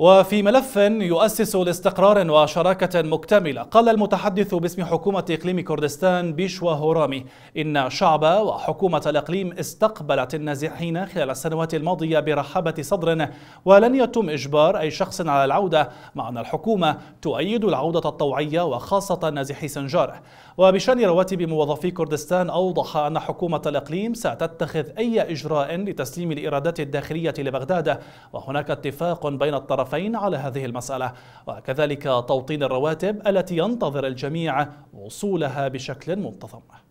وفي ملف يؤسس لاستقرار وشراكة مكتملة قال المتحدث باسم حكومة إقليم كردستان بيشوا هورامي إن شعب وحكومة الإقليم استقبلت النازحين خلال السنوات الماضية برحابة صدر ولن يتم إجبار أي شخص على العودة مع أن الحكومة تؤيد العودة الطوعية وخاصة نازحي سنجار وبشأن رواتب موظفي كردستان أوضح أن حكومة الإقليم ستتخذ أي إجراء لتسليم الإيرادات الداخلية لبغداد وهناك اتفاق بين الطرفين الطرفين على هذه المسألة وكذلك توطين الرواتب التي ينتظر الجميع وصولها بشكل منتظم